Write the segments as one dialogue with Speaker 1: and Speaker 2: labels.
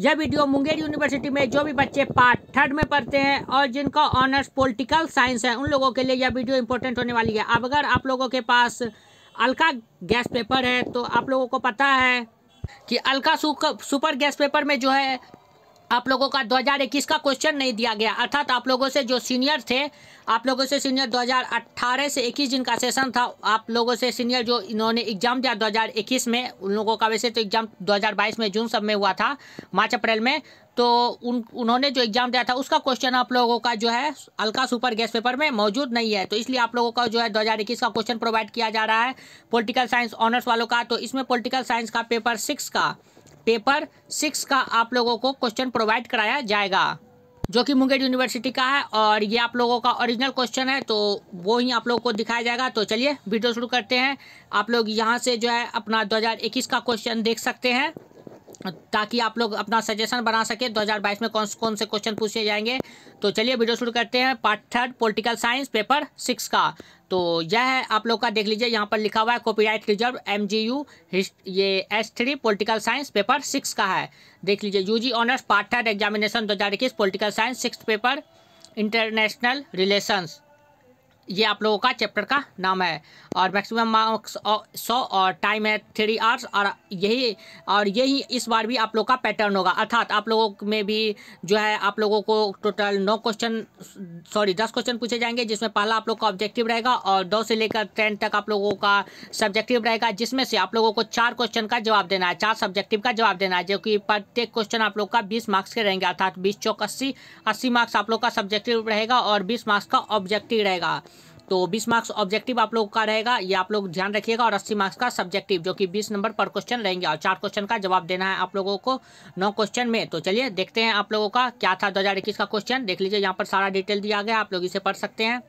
Speaker 1: यह video Munger university में जो भी बच्चे पार्ट थर्ड में पढ़ते हैं और जिनका ऑनर्स पॉलिटिकल साइंस है उन लोगों के लिए यह वीडियो इंपॉर्टेंट होने वाली है अब अगर आप लोगों के पास अलका गैस पेपर है तो आप लोगों को पता है कि अलका सुपर गैस पेपर में जो है आप लोगों का 2021 का क्वेश्चन नहीं दिया गया अर्थात आप लोगों से जो सीनियर थे आप लोगों से सीनियर 2018 से 21 दिन का सेशन था आप लोगों से सीनियर जो इन्होंने एग्जाम दिया 2021 में उन लोगों का वैसे तो एग्जाम 2022 में जून सब में हुआ था मार्च अप्रैल में तो उन उन्होंने जो एग्जाम दिया था उसका क्वेश्चन आप लोगों का जो है अलका सुपर गैस पेपर में मौजूद नहीं है तो इसलिए आप लोगों का जो है 2021 का क्वेश्चन प्रोवाइड किया जा रहा है पॉलिटिकल साइंस ऑनर्स वालों का तो इसमें पॉलिटिकल साइंस का पेपर सिक्स का पेपर सिक्स का आप लोगों को क्वेश्चन प्रोवाइड कराया जाएगा जो कि मुंगेर यूनिवर्सिटी का है और ये आप लोगों का ओरिजिनल क्वेश्चन है तो वो ही आप लोगों को दिखाया जाएगा तो चलिए वीडियो शुरू करते हैं आप लोग यहाँ से जो है अपना 2021 का क्वेश्चन देख सकते हैं ताकि आप लोग अपना सजेशन बना सके 2022 में कौन कौन से क्वेश्चन पूछे जाएंगे तो चलिए वीडियो शुरू करते हैं part third political science paper six का तो यह है आप लोग का देख लीजिए यहाँ पर लिखा हुआ है copyright reserve M G U ये S three political science paper six का है देख लीजिए U G honours part third examination दो हज़ार इक्कीस political science six paper international relations ये आप लोगों का चैप्टर का नाम है और मैक्सिमम मार्क्स सौ और टाइम है थ्री आवर्स और यही और यही इस बार भी आप लोग का पैटर्न होगा अर्थात आप लोगों में भी जो है आप लोगों को टोटल नौ क्वेश्चन सॉरी दस क्वेश्चन पूछे जाएंगे जिसमें पहला आप लोग का ऑब्जेक्टिव रहेगा और दो से लेकर टेन तक आप लोगों का सब्जेक्टिव रहेगा जिसमें से आप लोगों को चार क्वेश्चन का जवाब देना है चार सब्जेक्टिव का जवाब देना है जो कि प्रत्येक क्वेश्चन आप लोग का बीस मार्क्स के रहेंगे अर्थात बीस चौक अस्सी अस्सी मार्क्स आप लोग का सब्जेक्टिव रहेगा और बीस मार्क्स का ऑब्जेक्टिव रहेगा तो बीस मार्क्स ऑब्जेक्टिव आप लोग का रहेगा ये आप लोग ध्यान रखिएगा और अस्सी मार्क्स का सब्जेक्टिव जो कि बीस नंबर पर क्वेश्चन रहेंगे और चार क्वेश्चन का जवाब देना है आप लोगों को नौ क्वेश्चन में तो चलिए देखते हैं आप लोगों का क्या था दो का क्वेश्चन देख लीजिए यहाँ पर सारा डिटेल दिया गया आप लोग इसे पढ़ सकते हैं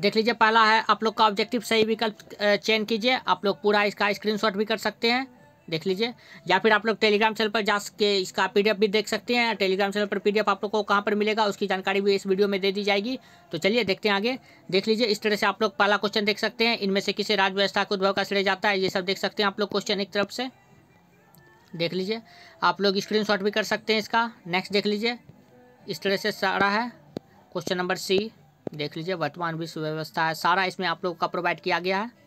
Speaker 1: देख लीजिए पहला है आप लोग का ऑब्जेक्टिव सही विकल्प चयन कीजिए आप लोग पूरा इसका शॉट भी कर सकते हैं देख लीजिए या फिर आप लोग टेलीग्राम चैनल पर जा सके इसका पीडीएफ भी देख सकते हैं टेलीग्राम चैनल पर पीडीएफ आप लोग को कहाँ पर मिलेगा उसकी जानकारी भी इस वीडियो में दे दी जाएगी तो चलिए देखते हैं आगे देख लीजिए इस तरह से आप लोग पहला क्वेश्चन देख सकते हैं इनमें से किसी राज्य व्यवस्था के उद्भव का श्रेय जाता है ये सब देख सकते हैं आप लोग क्वेश्चन एक तरफ से देख लीजिए आप लोग स्क्रीन भी कर सकते हैं इसका नेक्स्ट देख लीजिए इस तरह से सारा है क्वेश्चन नंबर सी देख लीजिए वर्तमान विश्व व्यवस्था है सारा इसमें आप लोग का प्रोवाइड किया गया है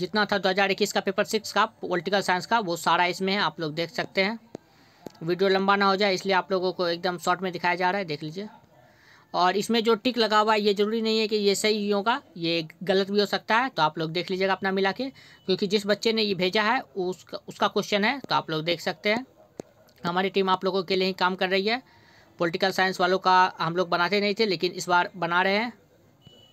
Speaker 1: जितना था 2021 का पेपर सिक्स का पोलिटिकल साइंस का वो सारा इसमें है आप लोग देख सकते हैं वीडियो लंबा ना हो जाए इसलिए आप लोगों को एकदम शॉर्ट में दिखाया जा रहा है देख लीजिए और इसमें जो टिक लगा हुआ है ये ज़रूरी नहीं है कि ये सही होगा ये गलत भी हो सकता है तो आप लोग देख लीजिएगा अपना मिला के क्योंकि जिस बच्चे ने ये भेजा है उसका उसका क्वेश्चन है तो आप लोग देख सकते हैं हमारी टीम आप लोगों के लिए ही काम कर रही है पॉलिटिकल साइंस वालों का हम लोग बनाते नहीं थे लेकिन इस बार बना रहे हैं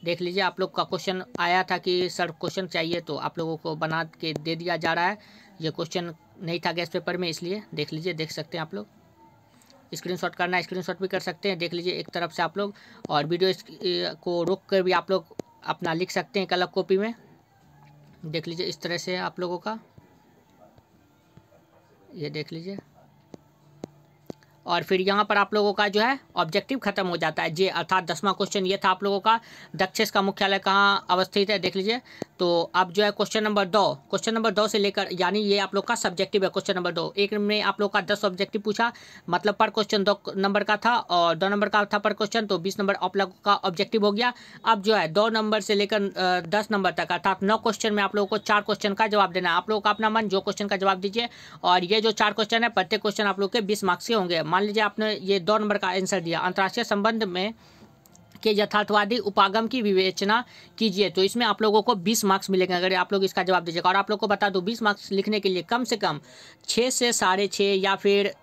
Speaker 1: देख लीजिए आप लोग का क्वेश्चन आया था कि सर क्वेश्चन चाहिए तो आप लोगों को बना के दे दिया जा रहा है ये क्वेश्चन नहीं था गैस पेपर में इसलिए देख लीजिए देख सकते हैं आप लोग स्क्रीनशॉट करना है स्क्रीनशॉट भी कर सकते हैं देख लीजिए एक तरफ से आप लोग और वीडियो को रोक कर भी आप लोग अपना लिख सकते हैं एक अलग कॉपी में देख लीजिए इस तरह से आप लोगों का ये देख लीजिए और फिर यहाँ पर आप लोगों का जो है ऑब्जेक्टिव खत्म हो जाता है जे अर्थात दसवां क्वेश्चन ये था आप लोगों का दक्षेस का मुख्यालय कहाँ अवस्थित है देख लीजिए तो अब जो है क्वेश्चन नंबर दो क्वेश्चन नंबर दो से लेकर यानी ये आप लोग का सब्जेक्टिव है क्वेश्चन नंबर दो एक में आप लोग का दस ऑब्जेक्टिव पूछा मतलब पर क्वेश्चन दो नंबर का था और दो नंबर का था पर क्वेश्चन तो बीस नंबर आप लोगों का ऑब्जेक्टिव हो गया अब जो है दो नंबर से लेकर दस नंबर तक अर्थात नौ क्वेश्चन में आप लोगों को चार क्वेश्चन का जवाब देना आप लोगों का अपना मन जो क्वेश्चन का जवाब दीजिए और ये जो चार क्वेश्चन है प्रत्येक क्वेश्चन आप लोग के बीस मार्क्स के होंगे मान लीजिए आपने ये दो नंबर का आंसर दिया अंतर्राष्ट्रीय संबंध में के यथार्थवादी उपागम की विवेचना कीजिए तो इसमें आप लोगों को 20 मार्क्स मिलेंगे अगर आप लोग इसका जवाब दीजिएगा और आप लोग को बता दो 20 मार्क्स लिखने के लिए कम से कम छः से साढ़े छः या फिर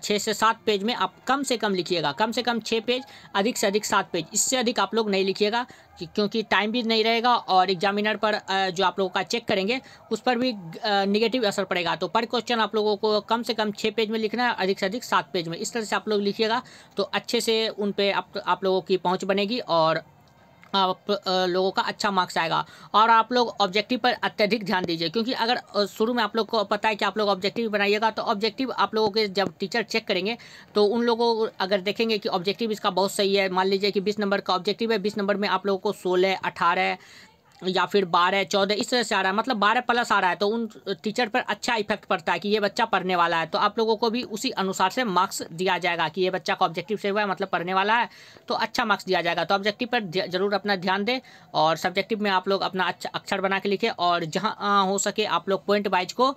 Speaker 1: छः से सात पेज में आप कम से कम लिखिएगा कम से कम छः पेज अधिक से अधिक सात पेज इससे अधिक आप लोग नहीं लिखिएगा क्योंकि टाइम भी नहीं रहेगा और एग्जामिनर पर जो आप लोगों का चेक करेंगे उस पर भी निगेटिव असर पड़ेगा तो पर क्वेश्चन आप लोगों को कम से कम छः पेज में लिखना है अधिक से अधिक सात पेज में इस तरह से आप लोग लिखिएगा तो अच्छे से उन पर आप, आप लोगों की पहुँच बनेगी और आप लोगों का अच्छा मार्क्स आएगा और आप लोग ऑब्जेक्टिव पर अत्यधिक ध्यान दीजिए क्योंकि अगर शुरू में आप लोग को पता है कि आप लोग ऑब्जेक्टिव बनाइएगा तो ऑब्जेक्टिव आप लोगों के जब टीचर चेक करेंगे तो उन लोगों अगर देखेंगे कि ऑब्जेक्टिव इसका बहुत सही है मान लीजिए कि बीस नंबर का ऑब्जेक्टिव है बीस नंबर में आप लोगों को सोलह अठारह या फिर बारह चौदह इस तरह से आ रहा है मतलब बारह प्लस आ रहा है तो उन टीचर पर अच्छा इफेक्ट पड़ता है कि ये बच्चा पढ़ने वाला है तो आप लोगों को भी उसी अनुसार से मार्क्स दिया जाएगा कि ये बच्चा का ऑब्जेक्टिव से हुआ है मतलब पढ़ने वाला है तो अच्छा मार्क्स दिया जाएगा तो ऑब्जेक्टिव पर जरूर अपना ध्यान दें और सब्जेक्टिव में आप लोग अपना अच्छा अक्षर बना के लिखें और जहाँ हो सके आप लोग पॉइंट वाइज को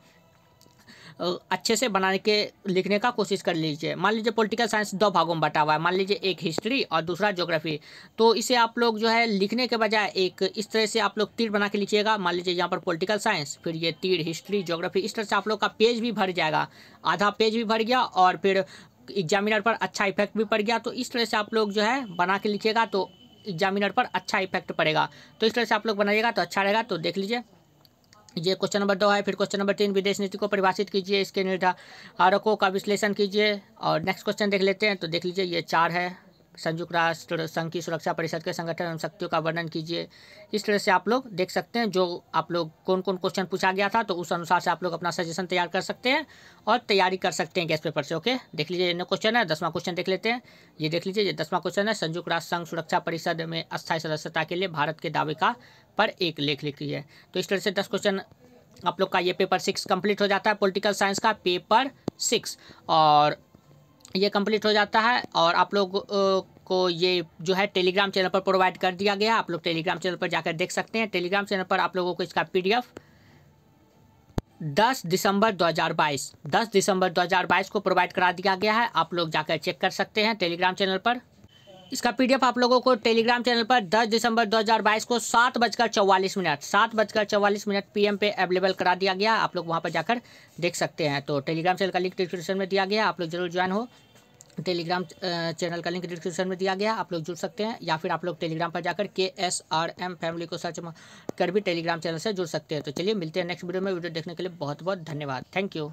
Speaker 1: अच्छे से बनाने के लिखने का कोशिश कर लीजिए मान लीजिए पॉलिटिकल साइंस दो भागों में बटा हुआ है मान लीजिए एक हिस्ट्री और दूसरा ज्योग्राफी तो इसे आप लोग जो है लिखने के बजाय एक इस तरह से आप लोग तीर बना के लिखिएगा मान लीजिए यहाँ पर पोलिटिकल साइंस फिर ये तीर हिस्ट्री ज्योग्राफी इस तरह से आप लोग का पेज भी भर जाएगा आधा पेज भी भर गया और फिर एग्जामिनर पर अच्छा इफेक्ट भी पड़ गया तो इस तरह से आप लोग जो है बना के लिखिएगा तो एग्जामिनर पर अच्छा इफेक्ट पड़ेगा तो इस तरह से आप लोग बनाइएगा तो अच्छा रहेगा तो देख लीजिए ये क्वेश्चन नंबर दो है फिर क्वेश्चन नंबर तीन विदेश नीति को परिभाषित कीजिए इसके निर्धारकों का विश्लेषण कीजिए और नेक्स्ट क्वेश्चन देख लेते हैं तो देख लीजिए ये चार है संयुक्त राष्ट्र संघ की सुरक्षा परिषद के संगठन एवं शक्तियों का वर्णन कीजिए इस तरह से आप लोग देख सकते हैं जो आप लोग कौन कौन क्वेश्चन पूछा गया था तो उस अनुसार से आप लोग अपना सजेशन तैयार कर सकते हैं और तैयारी कर सकते हैं गैस पेपर से ओके देख लीजिए क्वेश्चन है दसवां क्वेश्चन देख लेते हैं ये देख लीजिए ये दसवां क्वेश्चन है संयुक्त राष्ट्र संघ सुरक्षा परिषद में अस्थायी सदस्यता के लिए भारत के दावे का पर एक लेख लिखी है तो इस तरह से दस क्वेश्चन आप लोग का ये पेपर सिक्स कंप्लीट हो जाता है पॉलिटिकल साइंस का पेपर सिक्स और ये कंप्लीट हो जाता है और आप लोग को ये जो है टेलीग्राम चैनल पर प्रोवाइड कर दिया गया आप लोग टेलीग्राम चैनल पर जाकर देख सकते हैं टेलीग्राम चैनल पर आप लोगों को इसका पीडीएफ 10 दिसंबर 2022 10 दिसंबर 2022 को प्रोवाइड करा दिया गया है आप लोग जाकर चेक कर सकते हैं टेलीग्राम चैनल पर इसका पीडीएफ आप लोगों को टेलीग्राम चैनल पर 10 दिसंबर 2022 को सात बजकर चौवालीस मिनट सात बजकर चौवालीस मिनट पीएम पे अवेलेबल करा दिया गया आप लोग वहां पर जाकर देख सकते हैं तो टेलीग्राम चैनल का लिंक डिस्क्रिप्शन में दिया गया आप लोग जरूर ज्वाइन हो टेलीग्राम चैनल का लिंक डिस्क्रिप्शन में दिया गया आप लोग जुड़ सकते हैं या फिर आप लोग टेलीग्राम पर जाकर के एस आर एम फैमिली को सर्च कर भी टेलीग्राम चैनल से जुड़ सकते हैं तो चलिए मिलते हैं नेक्स्ट वीडियो में वीडियो देखने के लिए बहुत बहुत धन्यवाद थैंक यू